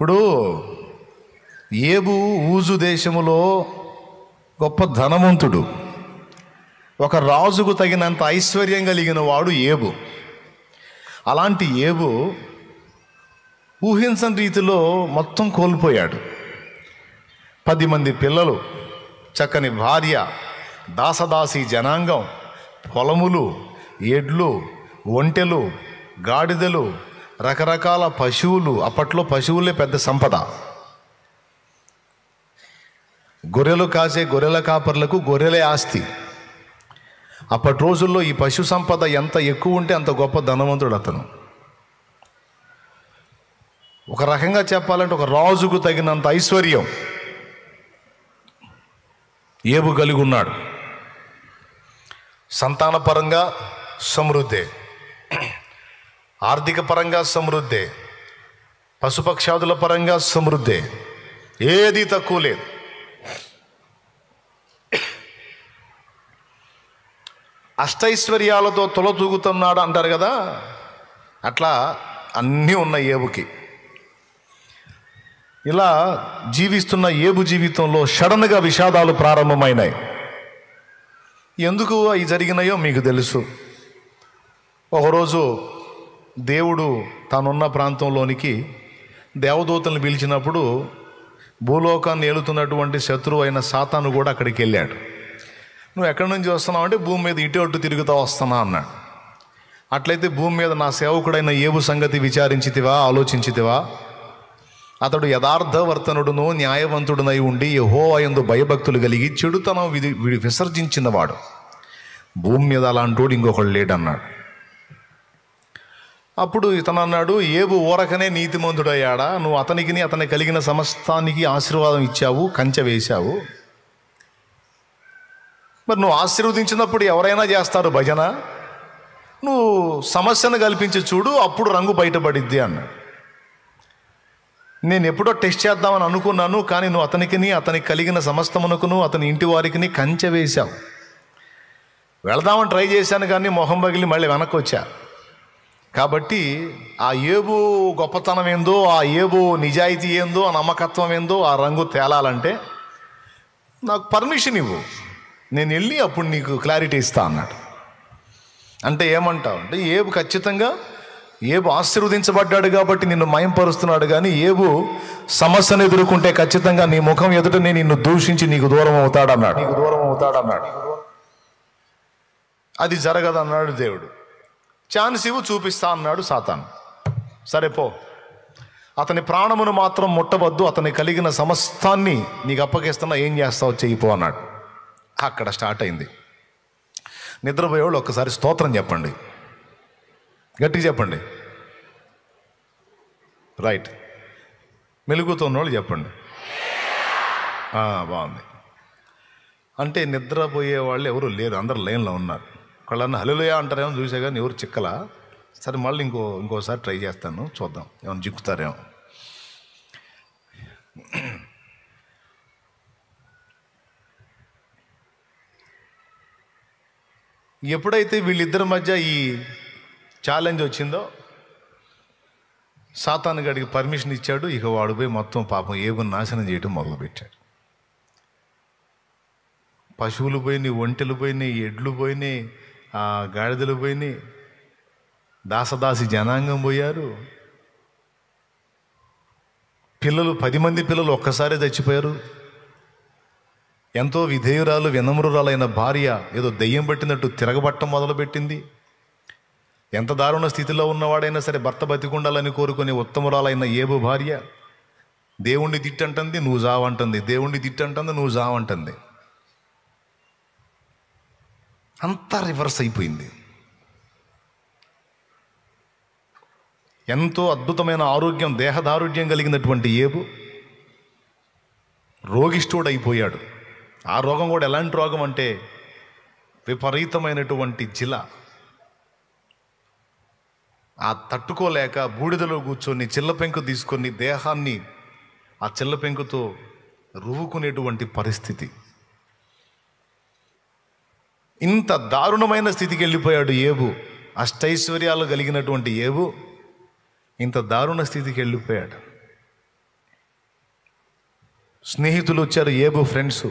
ఇప్పుడు ఏబు ఊజు దేశములో గొప్ప ధనవంతుడు ఒక రాజుకు తగినంత ఐశ్వర్యం కలిగిన వాడు ఏబు అలాంటి ఏబు ఊహించని రీతిలో మొత్తం కోల్పోయాడు పది మంది పిల్లలు చక్కని భార్య దాసదాసి జనాంగం పొలములు ఎడ్లు ఒంటెలు గాడిదలు రకరకాల పశువులు అప్పట్లో పశువులే పెద్ద సంపద గొర్రెలు కాసే గొర్రెల కాపర్లకు గొర్రెలే ఆస్తి అప్పటి రోజుల్లో ఈ పశు సంపద ఎంత ఎక్కువ ఉంటే అంత గొప్ప ధనవంతుడు అతను ఒక రకంగా చెప్పాలంటే ఒక రాజుకు తగినంత ఐశ్వర్యం ఏబు కలిగి ఉన్నాడు సంతానపరంగా సమృద్ధి ఆర్థిక పరంగా సమృద్ధే పశుపక్షాదుల పరంగా సమృద్ధే ఏది తక్కువ లేదు అష్టైశ్వర్యాలతో తొలతూగుతున్నాడు అంటారు కదా అట్లా అన్నీ ఉన్న ఏబుకి ఇలా జీవిస్తున్న ఏబు జీవితంలో సడన్గా విషాదాలు ప్రారంభమైనాయి ఎందుకు అవి జరిగినాయో మీకు తెలుసు ఒకరోజు దేవుడు తానున్న ప్రాంతంలోనికి దేవదూతలను పిలిచినప్పుడు భూలోకాన్ని ఏలుతున్నటువంటి శత్రువు అయిన సాతాను కూడా అక్కడికి వెళ్ళాడు నువ్వు ఎక్కడి నుంచి వస్తున్నావు అంటే భూమి మీద ఇటు అటు తిరుగుతూ వస్తున్నా అన్నాడు అట్లయితే భూమి మీద నా సేవకుడైన ఏవు సంగతి విచారించితివా ఆలోచించితివా అతడు యథార్థవర్తనుడును న్యాయవంతుడునై ఉండి యహో అయందు భయభక్తులు కలిగి చెడుతనం విసర్జించినవాడు భూమి మీద అలాంటి ఇంకొకడు లేడన్నాడు అప్పుడు ఇతను అన్నాడు ఏబు ఊరకనే నీతిమంతుడయ్యాడా నువ్వు అతనికిని అతని కలిగిన సమస్తానికి ఆశీర్వాదం ఇచ్చావు కంచె వేశావు మరి నువ్వు ఆశీర్వదించినప్పుడు ఎవరైనా చేస్తారు భజన నువ్వు సమస్యను కల్పించి చూడు అప్పుడు రంగు బయటపడిద్ది అన్న నేను ఎప్పుడో టెస్ట్ చేద్దామని అనుకున్నాను కానీ నువ్వు అతనికిని అతనికి కలిగిన సమస్తమునకును అతని ఇంటి వారికిని కంచె వేశావు వెళదామని ట్రై చేశాను కానీ మొహం పగిలి మళ్ళీ వెనక్కి వచ్చా కాబట్టి ఆ ఏబు గొప్పతనం ఏందో ఆ ఏబు నిజాయితీ ఏందో ఆ నమ్మకత్వం ఏందో ఆ రంగు తేలాలంటే నాకు పర్మిషన్ ఇవ్వు నేను వెళ్ళి అప్పుడు నీకు క్లారిటీ ఇస్తా అన్నాడు అంటే ఏమంటావు అంటే ఏబు ఖచ్చితంగా ఏబు ఆశీర్వదించబడ్డాడు కాబట్టి నిన్ను మయంపరుస్తున్నాడు కానీ ఏబు సమస్యను ఎదుర్కొంటే ఖచ్చితంగా నీ ముఖం ఎదుట నేను నిన్ను దూషించి నీకు దూరం అవుతాడన్నాడు నీకు దూరం అవుతాడన్నాడు అది జరగదన్నాడు దేవుడు ఛాన్స్ ఇవ్వు చూపిస్తా అన్నాడు సాతాన్ సరే పో అతని ప్రాణమును మాత్రం ముట్టవద్దు అతని కలిగిన సమస్తాన్ని నీకు అప్పగిస్తున్నా ఏం చేస్తావు చెయ్యిపో అన్నాడు అక్కడ స్టార్ట్ అయింది నిద్రపోయేవాళ్ళు ఒకసారి స్తోత్రం చెప్పండి గట్టిగా చెప్పండి రైట్ మెలుగుతున్న వాళ్ళు చెప్పండి బాగుంది అంటే నిద్రపోయే వాళ్ళు ఎవరు లేరు అందరు లైన్లో ఉన్నారు ఒకళ్ళని హలులయ అంటారేమో చూసే కానీ ఎవరు చిక్కలా సరే మళ్ళీ ఇంకో ఇంకోసారి ట్రై చేస్తాను చూద్దాం ఏమైనా చిక్కుతారేమో ఎప్పుడైతే వీళ్ళిద్దరి మధ్య ఈ ఛాలెంజ్ వచ్చిందో సాతాను గడికి పర్మిషన్ ఇచ్చాడు ఇక వాడు పోయి మొత్తం పాపం ఏబుని నాశనం చేయడం మొదలుపెట్టాడు పశువులు పోయినాయి ఒంటెలు పోయినాయి ఎడ్లు పోయినాయి గాడిదలు పోయినాయి దాసదాసి జనాంగం పోయారు పిల్లలు పది మంది పిల్లలు ఒక్కసారే చచ్చిపోయారు ఎంతో విధేయురాలు వినమ్రురాలైన భార్య ఏదో దెయ్యం పెట్టినట్టు తిరగబట్టం మొదలుపెట్టింది ఎంత దారుణ స్థితిలో ఉన్నవాడైనా సరే భర్త బతికుండాలని కోరుకునే ఉత్తమురాలైన ఏబు భార్య దేవుణ్ణి తిట్టంటుంది నువ్వు జావంటుంది దేవుణ్ణి తిట్టంటుంది నువ్వు జావంటుంది అంతా రివర్స్ అయిపోయింది ఎంతో అద్భుతమైన ఆరోగ్యం దేహదారుఢ్యం కలిగినటువంటి ఏబు అయిపోయాడు ఆ రోగం కూడా ఎలాంటి రోగం అంటే విపరీతమైనటువంటి జిల ఆ తట్టుకోలేక బూడిదలో కూర్చొని చిల్లపెంకు తీసుకొని దేహాన్ని ఆ చిల్లపెంకుతో రువ్వుకునేటువంటి పరిస్థితి ఇంత దారుణమైన స్థితికి వెళ్ళిపోయాడు ఏబు అష్టైశ్వర్యాలు కలిగినటువంటి ఏబు ఇంత దారుణ స్థితికి వెళ్ళిపోయాడు స్నేహితులు వచ్చారు ఏబు ఫ్రెండ్స్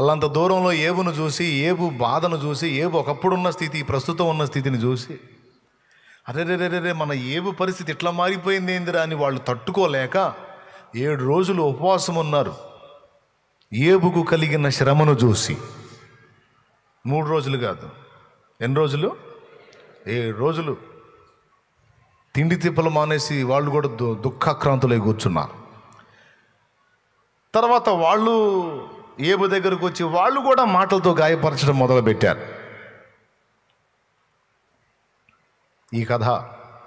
అల్లంత దూరంలో ఏబును చూసి ఏబు బాధను చూసి ఏబు ఉన్న స్థితి ప్రస్తుతం ఉన్న స్థితిని చూసి రే మన ఏబు పరిస్థితి ఇట్లా మారిపోయింది ఏందిరా అని వాళ్ళు తట్టుకోలేక ఏడు రోజులు ఉపవాసం ఉన్నారు ఏబుకు కలిగిన శ్రమను చూసి మూడు రోజులు కాదు ఎన్ని రోజులు ఏడు రోజులు తిండి తిప్పలు మానేసి వాళ్ళు కూడా దు దుఃఖాక్రాంతులై కూర్చున్నారు తర్వాత వాళ్ళు ఏబు దగ్గరకు వచ్చి వాళ్ళు కూడా మాటలతో గాయపరచడం మొదలుపెట్టారు ఈ కథ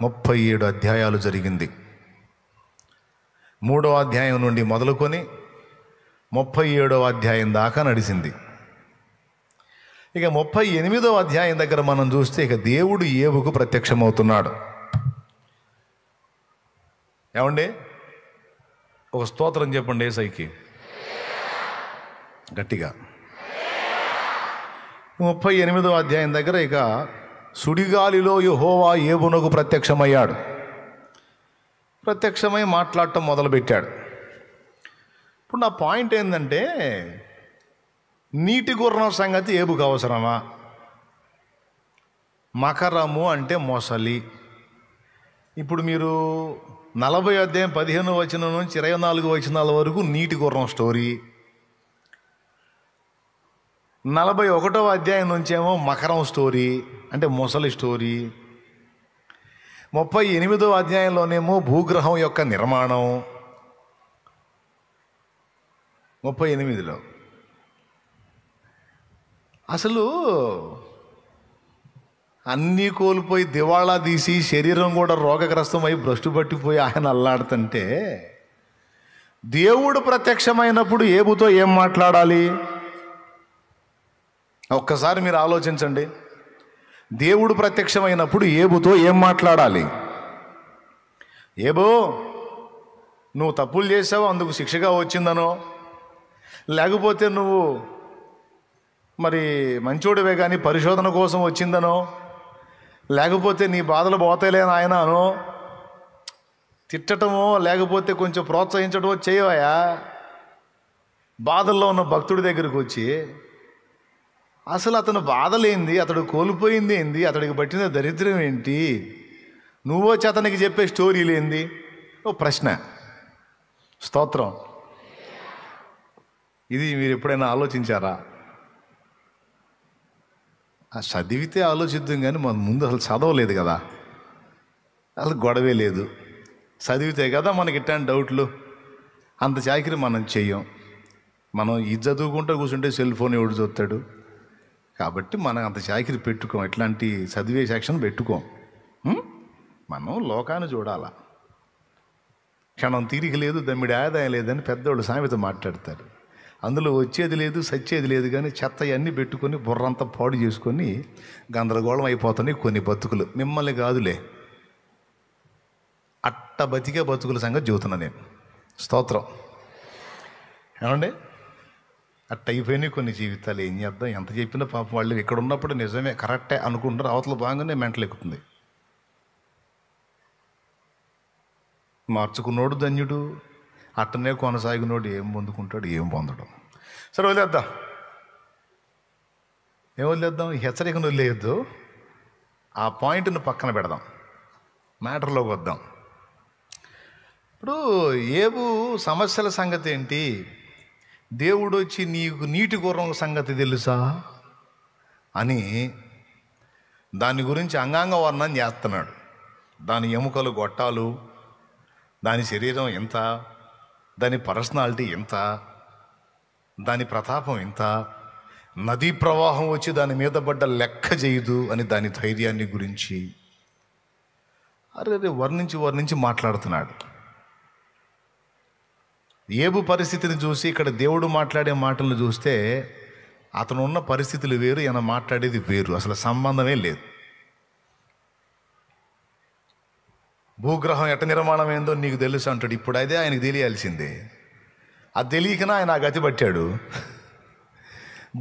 ముప్పై ఏడు అధ్యాయాలు జరిగింది మూడవ అధ్యాయం నుండి మొదలుకొని ముప్పై ఏడవ అధ్యాయం దాకా నడిచింది ఇక ముప్పై ఎనిమిదో అధ్యాయం దగ్గర మనం చూస్తే ఇక దేవుడు ఏవుకు ప్రత్యక్షమవుతున్నాడు ఏమండి ఒక స్తోత్రం చెప్పండి ఏసైకి గట్టిగా ముప్పై ఎనిమిదో అధ్యాయం దగ్గర ఇక సుడిగాలిలో యుహోవా ఏబునకు ప్రత్యక్షమయ్యాడు ప్రత్యక్షమై మాట్లాడటం మొదలుపెట్టాడు ఇప్పుడు నా పాయింట్ ఏంటంటే నీటి గుర్రం సంగతి ఏబుకు అవసరమా మకరము అంటే మొసలి ఇప్పుడు మీరు నలభై అధ్యాయం పదిహేను వచనం నుంచి ఇరవై నాలుగు వచనాల వరకు నీటి గుర్రం స్టోరీ నలభై ఒకటో అధ్యాయం నుంచేమో మకరం స్టోరీ అంటే మొసలి స్టోరీ ముప్పై ఎనిమిదో అధ్యాయంలోనేమో భూగ్రహం యొక్క నిర్మాణం ముప్పై ఎనిమిదిలో అసలు అన్నీ కోల్పోయి దివాళా తీసి శరీరం కూడా రోగగ్రస్తమై భ్రష్టు పట్టిపోయి ఆయన అల్లాడుతుంటే దేవుడు ప్రత్యక్షమైనప్పుడు ఏబుతో ఏం మాట్లాడాలి ఒక్కసారి మీరు ఆలోచించండి దేవుడు ప్రత్యక్షమైనప్పుడు ఏబుతో ఏం మాట్లాడాలి ఏబో నువ్వు తప్పులు చేసావు అందుకు శిక్షగా వచ్చిందనో లేకపోతే నువ్వు మరి మంచోడివే కానీ పరిశోధన కోసం వచ్చిందనో లేకపోతే నీ బాధలు పోతాయిలే నాయన అనో తిట్టడమో లేకపోతే కొంచెం ప్రోత్సహించడమో చేయవయా బాధల్లో ఉన్న భక్తుడి దగ్గరికి వచ్చి అసలు అతను బాధలేంది అతడు కోల్పోయింది ఏంది అతడికి పట్టిన దరిద్రం ఏంటి నువ్వు వచ్చి అతనికి చెప్పే స్టోరీలేంది ఓ ప్రశ్న స్తోత్రం ఇది మీరు ఎప్పుడైనా ఆలోచించారా ఆ చదివితే ఆలోచిద్దాం కానీ మన ముందు అసలు చదవలేదు కదా అసలు గొడవే లేదు చదివితే కదా మనకి ఇట్లాంటి డౌట్లు అంత చాకిరి మనం చెయ్యం మనం ఇది చదువుకుంటూ కూర్చుంటే సెల్ ఫోన్ ఎవడు చూస్తాడు కాబట్టి మనం అంత చాకిరి పెట్టుకోం ఇట్లాంటి చదివే సెక్షన్ పెట్టుకోం మనం లోకాన్ని చూడాల క్షణం తీరిక లేదు దమ్మిడి ఆదాయం లేదని పెద్దవాళ్ళు సామెత మాట్లాడతారు అందులో వచ్చేది లేదు సచ్చేది లేదు కానీ చెత్త అన్నీ పెట్టుకొని బుర్రంతా పాడు చేసుకొని గందరగోళం అయిపోతున్నాయి కొన్ని బతుకులు మిమ్మల్ని కాదులే అట్ట బతికే బతుకుల సంగతి చూతున్నా నేను స్తోత్రం ఏమండి అట్ట అయిపోయినాయి కొన్ని జీవితాలు ఏం చేద్దాం ఎంత చెప్పినా పాపం వాళ్ళు ఇక్కడ ఉన్నప్పుడు నిజమే కరెక్టే అనుకుంటారు అవతల బాగానే మెంటలు ఎక్కుతుంది మార్చుకున్నోడు ధన్యుడు అట్టనే కొనసాగినోడు ఏం పొందుకుంటాడు ఏం పొందడం సరే వదిలేద్దాం ఏం వదిలేద్దాం హెచ్చరికను వదిలేయద్దు ఆ పాయింట్ను పక్కన పెడదాం మ్యాటర్లోకి వద్దాం ఇప్పుడు ఏబు సమస్యల సంగతి ఏంటి దేవుడు వచ్చి నీకు నీటి గుర్రం సంగతి తెలుసా అని దాని గురించి అంగాంగ వర్ణం చేస్తున్నాడు దాని ఎముకలు గొట్టాలు దాని శరీరం ఎంత దాని పర్సనాలిటీ ఎంత దాని ప్రతాపం ఎంత నదీ ప్రవాహం వచ్చి దాని మీద పడ్డ లెక్క చేయదు అని దాని ధైర్యాన్ని గురించి అరే అరే వర్ణించి వర్ణించి మాట్లాడుతున్నాడు ఏబు పరిస్థితిని చూసి ఇక్కడ దేవుడు మాట్లాడే మాటలను చూస్తే అతను ఉన్న పరిస్థితులు వేరు ఈయన మాట్లాడేది వేరు అసలు సంబంధమే లేదు భూగ్రహం ఎట నిర్మాణం ఏందో నీకు తెలుసు అంటాడు ఇప్పుడు అదే ఆయనకు తెలియాల్సిందే అది తెలియకనా ఆయన గతి పట్టాడు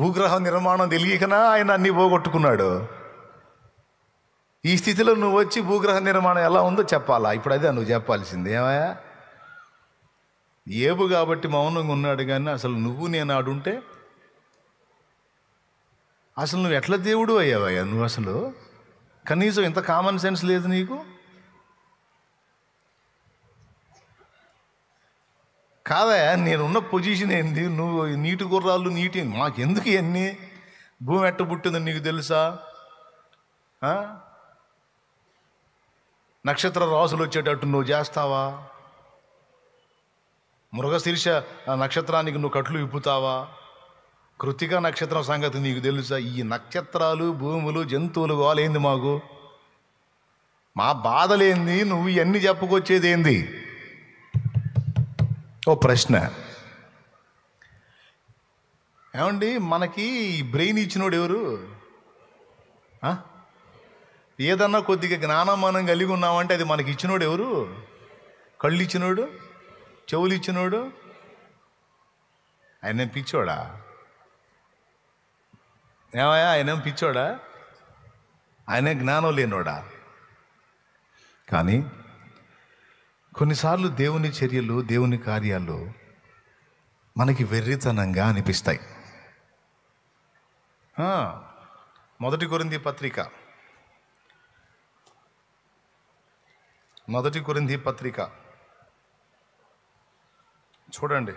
భూగ్రహం నిర్మాణం తెలియకనా ఆయన అన్నీ పోగొట్టుకున్నాడు ఈ స్థితిలో నువ్వు వచ్చి భూగ్రహ నిర్మాణం ఎలా ఉందో చెప్పాలా ఇప్పుడు అదే నువ్వు చెప్పాల్సింది ఏమయా ఏబు కాబట్టి మౌనంగా ఉన్నాడు కానీ అసలు నువ్వు నేను ఆడుంటే అసలు నువ్వు ఎట్లా దేవుడు అయ్యావయ్యా నువ్వు అసలు కనీసం ఇంత కామన్ సెన్స్ లేదు నీకు కాదా నేనున్న పొజిషన్ ఏంది నువ్వు నీటి గుర్రాలు నీటి మాకు ఎందుకు ఇవన్నీ భూమి ఎట్ట పుట్టిందో నీకు తెలుసా నక్షత్ర రాసులు వచ్చేటట్టు నువ్వు చేస్తావా మృగశీర్ష నక్షత్రానికి నువ్వు కట్లు ఇప్పుతావా కృతిక నక్షత్రం సంగతి నీకు తెలుసా ఈ నక్షత్రాలు భూములు జంతువులు కావాలేంది మాకు మా బాధలేంది నువ్వు ఇవన్నీ చెప్పుకొచ్చేది ఏంది ఓ ప్రశ్న ఏమండి మనకి బ్రెయిన్ ఇచ్చినోడు ఎవరు ఏదన్నా కొద్దిగా జ్ఞానం మనం కలిగి ఉన్నామంటే అది మనకి ఇచ్చినోడు ఎవరు కళ్ళు ఇచ్చినోడు చెవులు ఇచ్చినోడు ఆయన పిచ్చోడా ఏమయ్యా ఆయన పిచ్చోడా ఆయన జ్ఞానం లేనోడా కానీ కొన్నిసార్లు దేవుని చర్యలు దేవుని కార్యాలు మనకి వెర్రితనంగా అనిపిస్తాయి మొదటి కొరింది పత్రిక మొదటి కొరింది పత్రిక చూడండి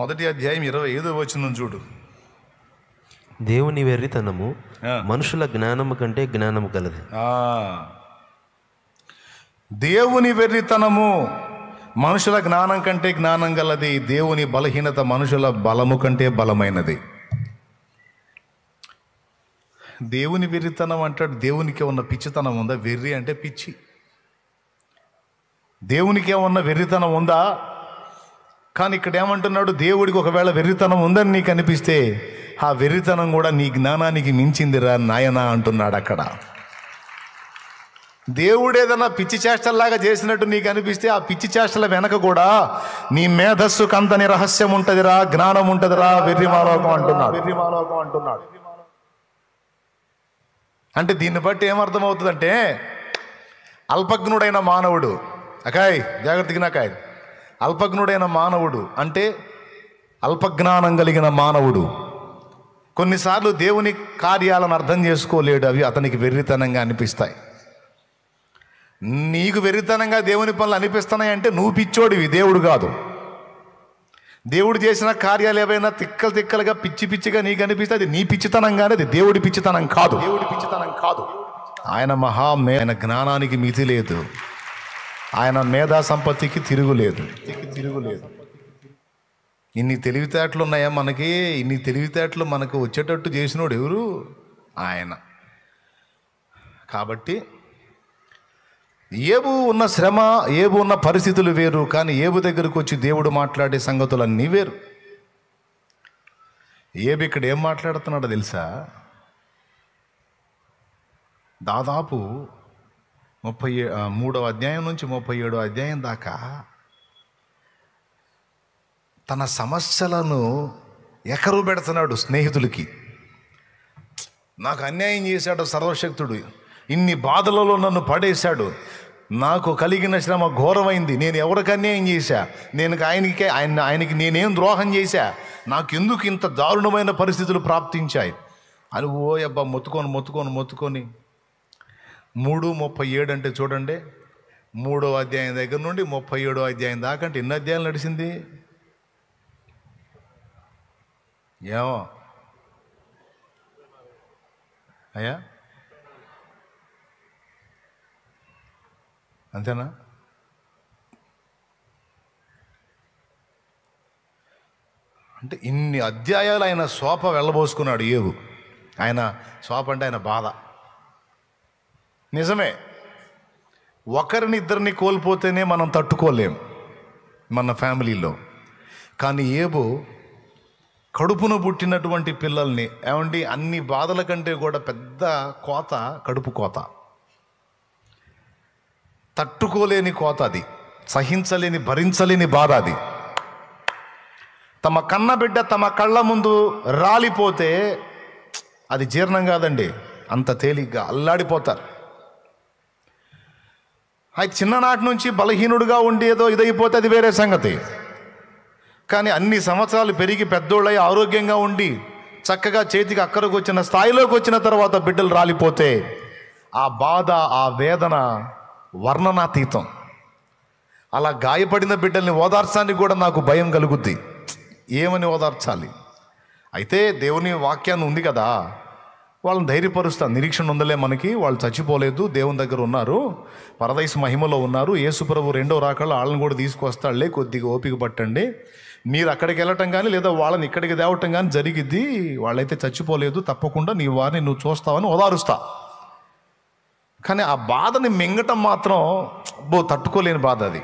మొదటి అధ్యాయం ఇరవై ఐదో వచ్చిన చూడు దేవుని వెర్రితనము మనుషుల జ్ఞానము కంటే జ్ఞానము కలదు దేవుని వెర్రితనము మనుషుల జ్ఞానం కంటే జ్ఞానం గలది దేవుని బలహీనత మనుషుల బలము కంటే బలమైనది దేవుని వెర్రితనం అంటాడు దేవునికి ఉన్న పిచ్చితనం ఉందా వెర్రి అంటే పిచ్చి దేవునికి ఏమన్నా వెర్రితనం ఉందా కానీ ఇక్కడ ఏమంటున్నాడు దేవుడికి ఒకవేళ వెర్రితనం ఉందని నీకు అనిపిస్తే ఆ వెర్రితనం కూడా నీ జ్ఞానానికి మించిందిరా నాయనా అంటున్నాడు అక్కడ దేవుడు ఏదైనా పిచ్చి చేష్టల్లాగా చేసినట్టు నీకు అనిపిస్తే ఆ పిచ్చి చేష్టల వెనక కూడా నీ మేధస్సుకు కంతని రహస్యం ఉంటుందిరా జ్ఞానం ఉంటుందిరా వెర్రిమాలోకం అంటున్నాడు వెర్రిమాలోకం అంటున్నాడు అంటే దీన్ని బట్టి ఏమర్థమవుతుందంటే అల్పజ్ఞుడైన మానవుడు అకాయ్ జాగ్రత్తగా నాకాయ్ అల్పజ్ఞుడైన మానవుడు అంటే అల్పజ్ఞానం కలిగిన మానవుడు కొన్నిసార్లు దేవుని కార్యాలను అర్థం చేసుకోలేడు అవి అతనికి వెర్రితనంగా అనిపిస్తాయి నీకు వెరితనంగా దేవుని పనులు అనిపిస్తున్నాయంటే నువ్వు పిచ్చోడివి దేవుడు కాదు దేవుడు చేసిన కార్యాలు ఏవైనా తిక్కలు తిక్కలుగా పిచ్చి పిచ్చిగా నీకు అనిపిస్తే అది నీ కానీ అది దేవుడి పిచ్చితనం కాదు దేవుడి పిచ్చితనం కాదు ఆయన మహా ఆయన జ్ఞానానికి మితి లేదు ఆయన మేధా సంపత్తికి తిరుగులేదు తిరుగులేదు ఇన్ని తెలివితేటలు ఉన్నాయా మనకి ఇన్ని తెలివితేటలు మనకు వచ్చేటట్టు చేసినోడు ఎవరు ఆయన కాబట్టి ఏబు ఉన్న శ్రమ ఏబు ఉన్న పరిస్థితులు వేరు కానీ ఏబు దగ్గరకు వచ్చి దేవుడు మాట్లాడే సంగతులన్నీ వేరు ఏబు ఇక్కడ ఏం మాట్లాడుతున్నాడో తెలుసా దాదాపు ముప్పై మూడవ అధ్యాయం నుంచి ముప్పై ఏడో అధ్యాయం దాకా తన సమస్యలను ఎకరు పెడుతున్నాడు స్నేహితులకి నాకు అన్యాయం చేశాడు సర్వశక్తుడు ఇన్ని బాధలలో నన్ను పడేశాడు నాకు కలిగిన శ్రమ ఘోరమైంది నేను ఎవరికి అన్యాయం చేశా నేను ఆయనకే ఆయన ఆయనకి నేనేం ద్రోహం చేశా నాకు ఎందుకు ఇంత దారుణమైన పరిస్థితులు ప్రాప్తించాయి అని ఓ అబ్బా మొత్తుకొని మొత్తుకొని మొత్తుకొని మూడు ముప్పై ఏడు అంటే చూడండి మూడో అధ్యాయం దగ్గర నుండి ముప్పై ఏడో అధ్యాయం దాకా అంటే ఎన్ని అధ్యాయాలు నడిచింది ఏమో అయ్యా అంతేనా అంటే ఇన్ని అధ్యాయాలు ఆయన శోప వెళ్ళబోసుకున్నాడు ఏవు ఆయన శోప అంటే ఆయన బాధ నిజమే ఒకరిని ఇద్దరిని కోల్పోతేనే మనం తట్టుకోలేం మన ఫ్యామిలీలో కానీ ఏబు కడుపున పుట్టినటువంటి పిల్లల్ని ఏమండి అన్ని బాధల కంటే కూడా పెద్ద కోత కడుపు కోత తట్టుకోలేని కోత అది సహించలేని భరించలేని బాధ అది తమ కన్నబిడ్డ తమ కళ్ళ ముందు రాలిపోతే అది జీర్ణం కాదండి అంత తేలిగ్గా అల్లాడిపోతారు అది చిన్ననాటి నుంచి బలహీనుడుగా ఉండి ఏదో ఇదైపోతే అది వేరే సంగతి కానీ అన్ని సంవత్సరాలు పెరిగి పెద్దోళ్ళై ఆరోగ్యంగా ఉండి చక్కగా చేతికి అక్కడికి వచ్చిన స్థాయిలోకి వచ్చిన తర్వాత బిడ్డలు రాలిపోతే ఆ బాధ ఆ వేదన వర్ణనాతీతం అలా గాయపడిన బిడ్డల్ని ఓదార్చడానికి కూడా నాకు భయం కలుగుద్ది ఏమని ఓదార్చాలి అయితే దేవుని వాక్యాన్ని ఉంది కదా వాళ్ళని ధైర్యపరుస్తాను నిరీక్షణ ఉందలే మనకి వాళ్ళు చచ్చిపోలేదు దేవుని దగ్గర ఉన్నారు పరదేశ మహిమలో ఉన్నారు యేసుప్రభు రెండో రాకళ్ళు వాళ్ళని కూడా తీసుకొస్తాడులే కొద్దిగా ఓపిక పట్టండి మీరు అక్కడికి వెళ్ళటం కానీ లేదా వాళ్ళని ఇక్కడికి తేవటం కానీ జరిగిద్ది వాళ్ళైతే చచ్చిపోలేదు తప్పకుండా నీ వారిని నువ్వు చూస్తావని ఓదారుస్తా కానీ ఆ బాధని మింగటం మాత్రం బో తట్టుకోలేని బాధ అది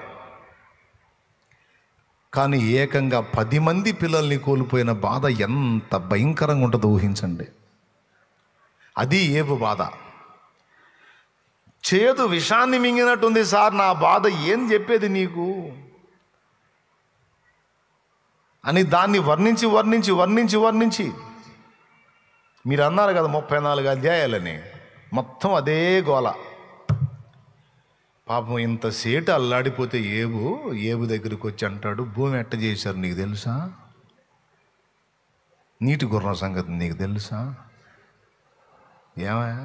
కానీ ఏకంగా పది మంది పిల్లల్ని కోల్పోయిన బాధ ఎంత భయంకరంగా ఉంటుందో ఊహించండి అది ఏపు బాధ చేదు విషాన్ని మింగినట్టుంది సార్ నా బాధ ఏం చెప్పేది నీకు అని దాన్ని వర్ణించి వర్ణించి వర్ణించి వర్ణించి మీరు అన్నారు కదా ముప్పై నాలుగు అధ్యాయాలని మొత్తం అదే గోల పాపం ఇంతసేటు అల్లాడిపోతే ఏబు ఏబు దగ్గరికి వచ్చి అంటాడు భూమి ఎట్ట చేశారు నీకు తెలుసా నీటి గుర్రం సంగతి నీకు తెలుసా ఏమయ్యా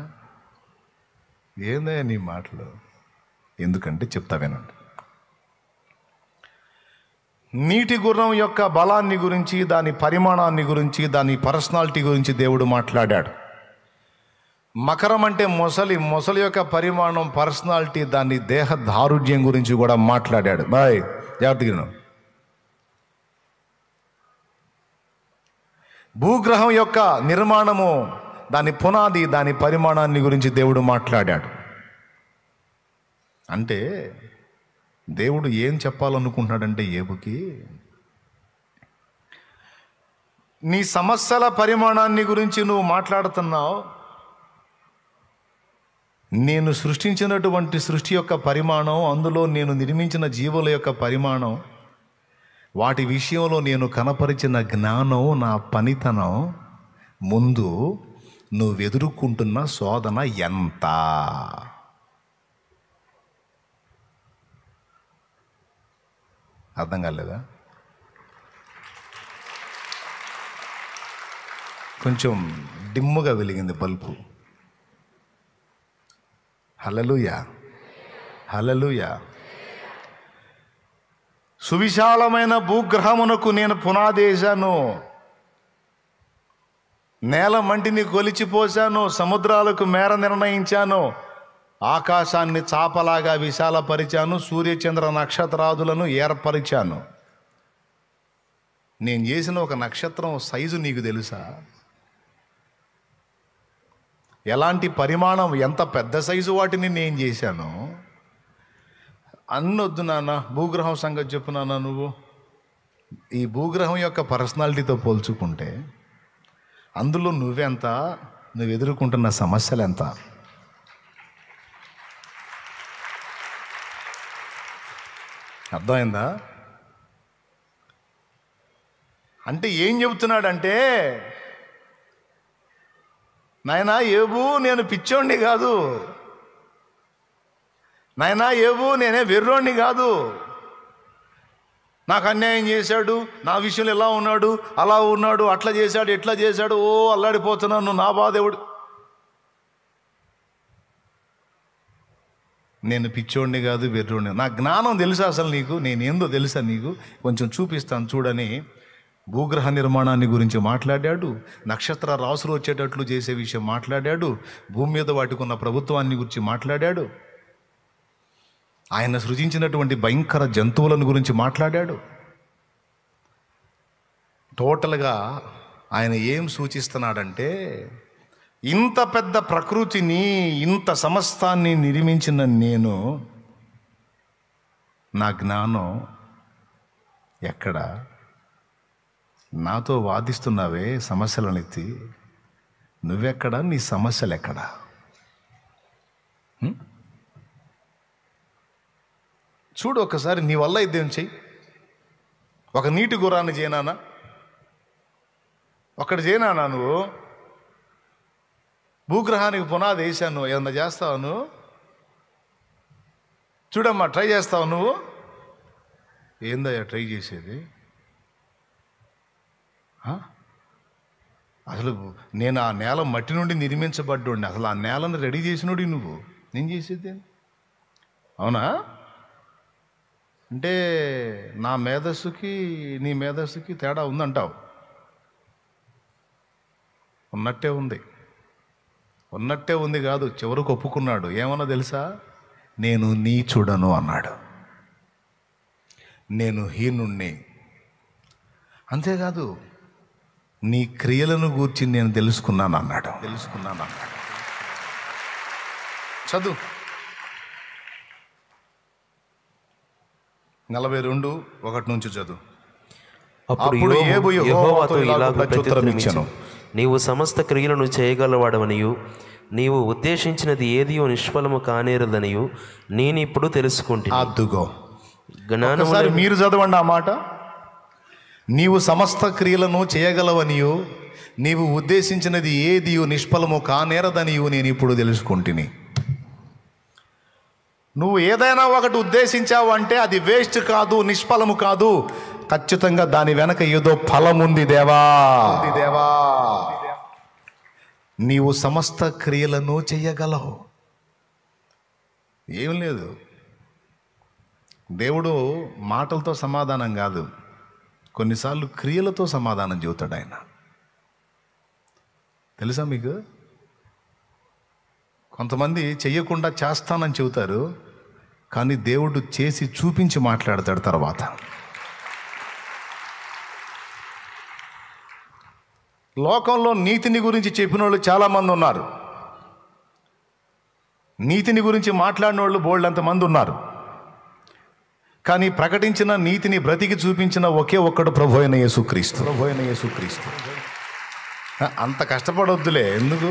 ఏందయ్యా నీ మాటలు ఎందుకంటే చెప్తా వినండి నీటి గుర్రం యొక్క బలాన్ని గురించి దాని పరిమాణాన్ని గురించి దాని పర్సనాలిటీ గురించి దేవుడు మాట్లాడాడు మకరం అంటే మొసలి మొసలి యొక్క పరిమాణం పర్సనాలిటీ దాని దేహ దారుఢ్యం గురించి కూడా మాట్లాడాడు బాయ్ జాగ్రత్తగా భూగ్రహం యొక్క నిర్మాణము దాని పునాది దాని పరిమాణాన్ని గురించి దేవుడు మాట్లాడాడు అంటే దేవుడు ఏం చెప్పాలనుకుంటున్నాడంటే ఏబుకి నీ సమస్యల పరిమాణాన్ని గురించి నువ్వు మాట్లాడుతున్నావు నేను సృష్టించినటువంటి సృష్టి యొక్క పరిమాణం అందులో నేను నిర్మించిన జీవుల యొక్క పరిమాణం వాటి విషయంలో నేను కనపరిచిన జ్ఞానం నా పనితనం ముందు నువ్వు ఎదుర్కొంటున్న శోధన ఎంత అర్థం కాలేదా కొంచెం డిమ్ముగా వెలిగింది బల్బు హలలుయ హలలుయ సువిశాలమైన భూగ్రహమునకు నేను పునాదేశాను నేల మంటిని కొలిచిపోశాను సముద్రాలకు మేర నిర్ణయించాను ఆకాశాన్ని చాపలాగా విశాలపరిచాను సూర్యచంద్ర నక్షత్రాదులను ఏర్పరిచాను నేను చేసిన ఒక నక్షత్రం సైజు నీకు తెలుసా ఎలాంటి పరిమాణం ఎంత పెద్ద సైజు వాటిని నేను చేశాను అన్నొద్దు నాన్న భూగ్రహం సంగతి చెప్పు నాన్న నువ్వు ఈ భూగ్రహం యొక్క పర్సనాలిటీతో పోల్చుకుంటే అందులో నువ్వెంత నువ్వు ఎదుర్కొంటున్న సమస్యలు ఎంత అర్థమైందా అంటే ఏం చెబుతున్నాడంటే నాయనా ఏబు నేను పిచ్చోణ్ణి కాదు నాయనా ఏబు నేనే వెర్రోణ్ణి కాదు నాకు అన్యాయం చేశాడు నా విషయంలో ఎలా ఉన్నాడు అలా ఉన్నాడు అట్లా చేశాడు ఎట్లా చేశాడు ఓ అల్లాడిపోతున్నాను నా బాధేవుడు నేను పిచ్చోడిని కాదు వెర్రోడిని నా జ్ఞానం తెలుసా అసలు నీకు నేను ఏందో తెలుసా నీకు కొంచెం చూపిస్తాను చూడని భూగ్రహ నిర్మాణాన్ని గురించి మాట్లాడాడు నక్షత్ర రాసులు వచ్చేటట్లు చేసే విషయం మాట్లాడాడు భూమి మీద వాటికున్న ప్రభుత్వాన్ని గురించి మాట్లాడాడు ఆయన సృజించినటువంటి భయంకర జంతువులను గురించి మాట్లాడాడు టోటల్గా ఆయన ఏం సూచిస్తున్నాడంటే ఇంత పెద్ద ప్రకృతిని ఇంత సమస్తాన్ని నిర్మించిన నేను నా జ్ఞానం ఎక్కడ నాతో వాదిస్తున్నావే సమస్యలనెత్తి నువ్వెక్కడా నీ సమస్యలు ఎక్కడా చూడు ఒకసారి నీ వల్ల ఇద్దేం చెయ్యి ఒక నీటి గురాన్ని చేయనానా ఒకటి చేయనానా నువ్వు భూగ్రహానికి పునాది వేసాను ఏదన్నా చేస్తావు నువ్వు చూడమ్మా ట్రై చేస్తావు నువ్వు ఏందయ్యా ట్రై చేసేది అసలు నేను ఆ నేల మట్టి నుండి నిర్మించబడ్డోండి అసలు ఆ నేలను రెడీ చేసినోడి నువ్వు నేను చేసేది అవునా అంటే నా మేధస్సుకి నీ మేధస్సుకి తేడా ఉందంటావు ఉన్నట్టే ఉంది ఉన్నట్టే ఉంది కాదు చివరకు ఒప్పుకున్నాడు ఏమన్నా తెలుసా నేను నీ చూడను అన్నాడు నేను హీనుణ్ణి అంతేకాదు నీ క్రియలను గూర్చి నేను తెలుసుకున్నాను అన్నాడు తెలుసుకున్నాను అన్నాడు చదువు నలభై రెండు ఒకటి నుంచి చదువు అప్పుడు నీవు సమస్త క్రియలను చేయగలవాడవనియు నీవు ఉద్దేశించినది ఏదియో నిష్ఫలము కానేరదనియు నేను ఇప్పుడు తెలుసుకుంటున్నా జ్ఞానం మీరు చదవండి ఆ మాట నీవు సమస్త క్రియలను చేయగలవనియు నీవు ఉద్దేశించినది ఏదియో నిష్ఫలము కానేరదనియు నేను ఇప్పుడు తెలుసుకుంటుని నువ్వు ఏదైనా ఒకటి ఉద్దేశించావు అంటే అది వేస్ట్ కాదు నిష్ఫలము కాదు ఖచ్చితంగా దాని వెనక ఏదో ఫలం ఉంది దేవా దేవా నీవు సమస్త క్రియలను చేయగలవు ఏం లేదు దేవుడు మాటలతో సమాధానం కాదు కొన్నిసార్లు క్రియలతో సమాధానం చెబుతాడు ఆయన తెలుసా మీకు కొంతమంది చెయ్యకుండా చేస్తానని చెబుతారు కానీ దేవుడు చేసి చూపించి మాట్లాడతాడు తర్వాత లోకంలో నీతిని గురించి చెప్పిన వాళ్ళు చాలామంది ఉన్నారు నీతిని గురించి మాట్లాడిన వాళ్ళు బోల్డ్ అంతమంది ఉన్నారు కానీ ప్రకటించిన నీతిని బ్రతికి చూపించిన ఒకే ఒక్కడు ప్రభు అయిన యేసుక్రీస్తు ప్రభు అయిన యేసుక్రీస్తు అంత కష్టపడొద్దులే ఎందుకు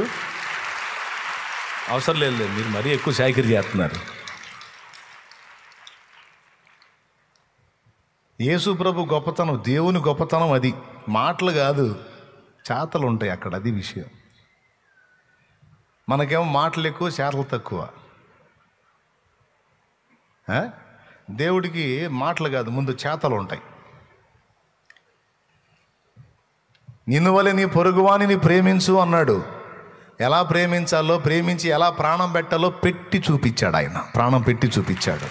అవసరం లేదు మీరు మరీ ఎక్కువ సాయకరి చేస్తున్నారు యేసు ప్రభు గొప్పతనం దేవుని గొప్పతనం అది మాటలు కాదు చేతలు ఉంటాయి అక్కడ అది విషయం మనకేమో మాటలు ఎక్కువ చేతలు తక్కువ దేవుడికి మాటలు కాదు ముందు చేతలు ఉంటాయి నిన్ను వలె నీ పొరుగువాణిని ప్రేమించు అన్నాడు ఎలా ప్రేమించాలో ప్రేమించి ఎలా ప్రాణం పెట్టాలో పెట్టి చూపించాడు ఆయన ప్రాణం పెట్టి చూపించాడు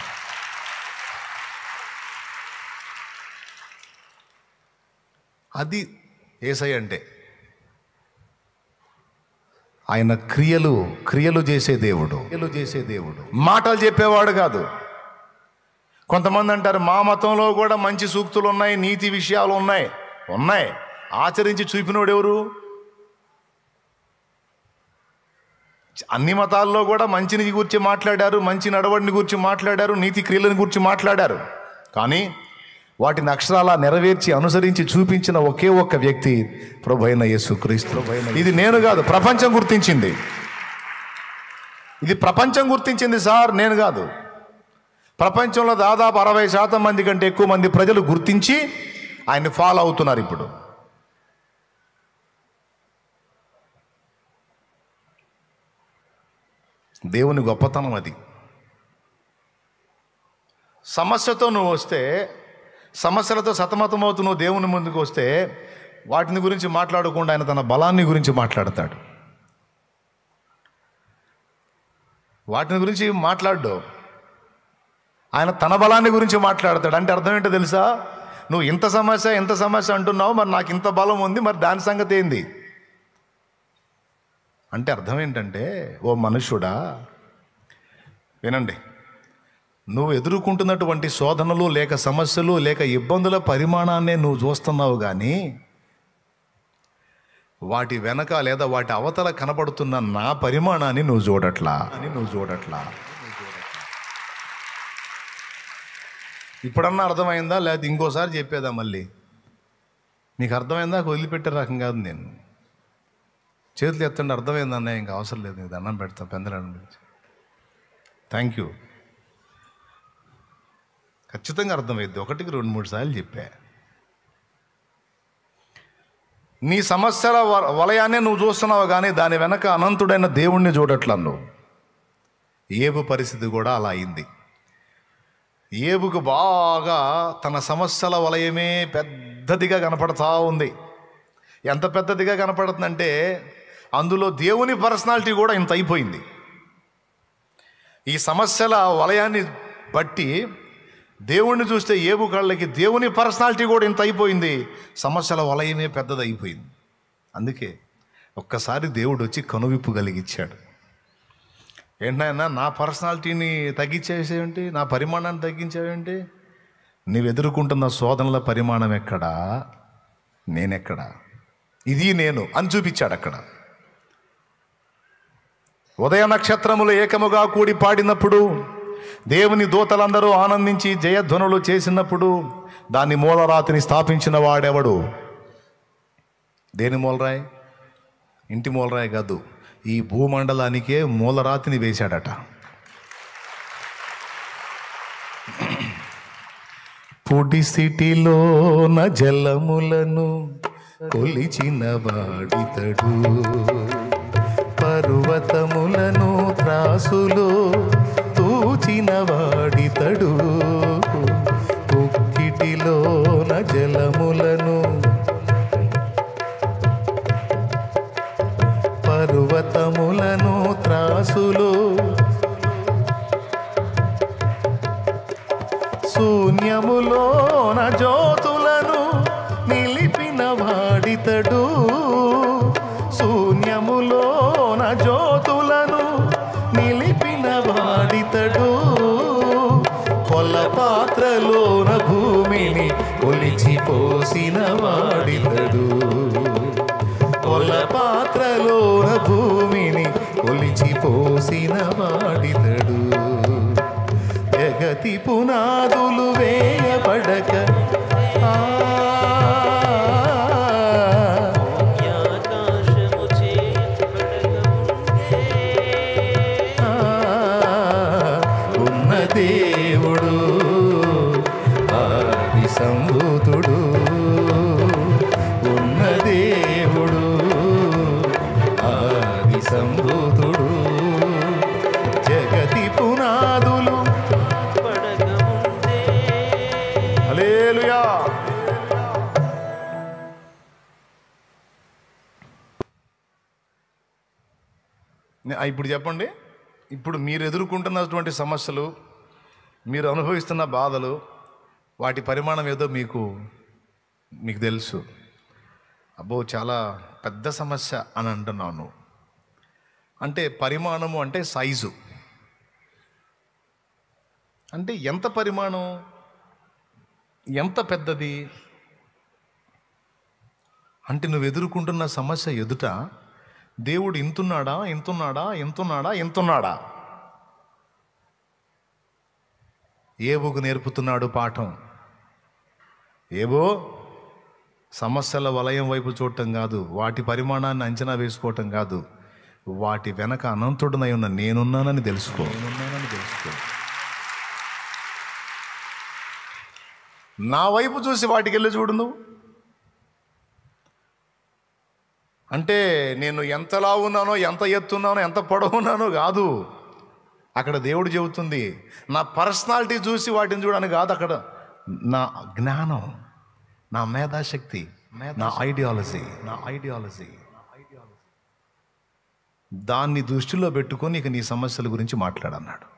అది ఏసై అంటే ఆయన క్రియలు క్రియలు చేసే దేవుడు క్రియలు చేసే దేవుడు మాటలు చెప్పేవాడు కాదు కొంతమంది అంటారు మా మతంలో కూడా మంచి సూక్తులు ఉన్నాయి నీతి విషయాలు ఉన్నాయి ఉన్నాయి ఆచరించి చూపినోడు ఎవరు అన్ని మతాల్లో కూడా మంచిని గురించి మాట్లాడారు మంచి నడవడిని గురించి మాట్లాడారు నీతి క్రియలను గురించి మాట్లాడారు కానీ వాటిని అక్షరాలా నెరవేర్చి అనుసరించి చూపించిన ఒకే ఒక్క వ్యక్తి ప్రభు అయిన యేసు క్రీస్తు ఇది నేను కాదు ప్రపంచం గుర్తించింది ఇది ప్రపంచం గుర్తించింది సార్ నేను కాదు ప్రపంచంలో దాదాపు అరవై శాతం మంది కంటే ఎక్కువ మంది ప్రజలు గుర్తించి ఆయన్ని ఫాలో అవుతున్నారు ఇప్పుడు దేవుని గొప్పతనం అది సమస్యతో నువ్వు వస్తే సమస్యలతో సతమతమవుతూ నువ్వు దేవుని ముందుకు వస్తే వాటిని గురించి మాట్లాడకుండా ఆయన తన బలాన్ని గురించి మాట్లాడతాడు వాటిని గురించి మాట్లాడ్డావు ఆయన తన బలాన్ని గురించి మాట్లాడతాడు అంటే అర్థం ఏంటో తెలుసా నువ్వు ఇంత సమస్య ఇంత సమస్య అంటున్నావు మరి నాకు ఇంత బలం ఉంది మరి దాని సంగతి ఏంది అంటే అర్థం ఏంటంటే ఓ మనుషుడా వినండి నువ్వు ఎదుర్కొంటున్నటువంటి శోధనలు లేక సమస్యలు లేక ఇబ్బందుల పరిమాణాన్నే నువ్వు చూస్తున్నావు కానీ వాటి వెనక లేదా వాటి అవతల కనపడుతున్న నా పరిమాణాన్ని నువ్వు చూడట్లా అని నువ్వు చూడట్లా ఇప్పుడన్నా అర్థమైందా లేకపోతే ఇంకోసారి చెప్పేదా మళ్ళీ నీకు అర్థమైందా వదిలిపెట్టే రకం కాదు నేను చేతులు ఎత్తండి అర్థమైంది ఇంకా అవసరం లేదు నీకు దండం పెడతా పెందరాడం గురించి థ్యాంక్ యూ ఖచ్చితంగా అర్థమైద్ది ఒకటికి రెండు మూడు సార్లు చెప్పా నీ సమస్యల వలయాన్ని నువ్వు చూస్తున్నావు కానీ దాని వెనక అనంతుడైన దేవుణ్ణి చూడట్లను నువ్వు ఏబు పరిస్థితి కూడా అలా అయింది ఏబుకు బాగా తన సమస్యల వలయమే పెద్దదిగా కనపడతా ఉంది ఎంత పెద్దదిగా కనపడుతుందంటే అందులో దేవుని పర్సనాలిటీ కూడా ఇంత అయిపోయింది ఈ సమస్యల వలయాన్ని బట్టి దేవుణ్ణి చూస్తే ఏబు కళ్ళకి దేవుని పర్సనాలిటీ కూడా ఇంత అయిపోయింది సమస్యల వలయమే పెద్దది అయిపోయింది అందుకే ఒక్కసారి దేవుడు వచ్చి కనువిప్పు కలిగించాడు ఏంటన్నా నా పర్సనాలిటీని తగ్గించేసేవి నా పరిమాణాన్ని తగ్గించేవేంటి నీవు ఎదుర్కొంటున్న శోధనల పరిమాణం ఎక్కడా నేనెక్కడా ఇది నేను అని చూపించాడు అక్కడ ఉదయ నక్షత్రములు ఏకముగా కూడి పాడినప్పుడు దేవుని దూతలందరూ ఆనందించి జయధ్వనులు చేసినప్పుడు దాని మూలరాతిని స్థాపించిన వాడెవడు దేని మూలరాయ్ ఇంటి మూలరాయ్ కాదు ఈ భూమండలానికే మూలరాతిని వేశాడట పొడి సిటీలోన జలములను కొలిచిన వాడితడు పర్వతములను త్రాసులు తూచిన వాడితడు పుక్కిటిలోన జలములను ఇప్పుడు చెప్పండి ఇప్పుడు మీరు ఎదుర్కొంటున్నటువంటి సమస్యలు మీరు అనుభవిస్తున్న బాధలు వాటి పరిమాణం ఏదో మీకు మీకు తెలుసు అబ్బో చాలా పెద్ద సమస్య అని అంటున్నాను అంటే పరిమాణము అంటే సైజు అంటే ఎంత పరిమాణం ఎంత పెద్దది అంటే నువ్వు ఎదుర్కొంటున్న సమస్య ఎదుట దేవుడు ఇంతున్నాడా ఇంతున్నాడా ఇంతున్నాడా ఇంతున్నాడా ఏబోకు నేర్పుతున్నాడు పాఠం ఏబో సమస్యల వలయం వైపు చూడటం కాదు వాటి పరిమాణాన్ని అంచనా వేసుకోవటం కాదు వాటి వెనక అనంతుడునై ఉన్న నేనున్నానని తెలుసుకో తెలుసుకో నా వైపు చూసి వాటికి వెళ్ళి చూడు నువ్వు అంటే నేను ఎంతలా ఉన్నానో ఎంత ఎత్తున్నానో ఎంత పొడవున్నానో కాదు అక్కడ దేవుడు చెబుతుంది నా పర్సనాలిటీ చూసి వాటిని చూడని కాదు అక్కడ నా జ్ఞానం నా మేధాశక్తి నా ఐడియాలజీ నా ఐడియాలజీ దాన్ని దృష్టిలో పెట్టుకొని ఇక నీ సమస్యల గురించి మాట్లాడన్నాడు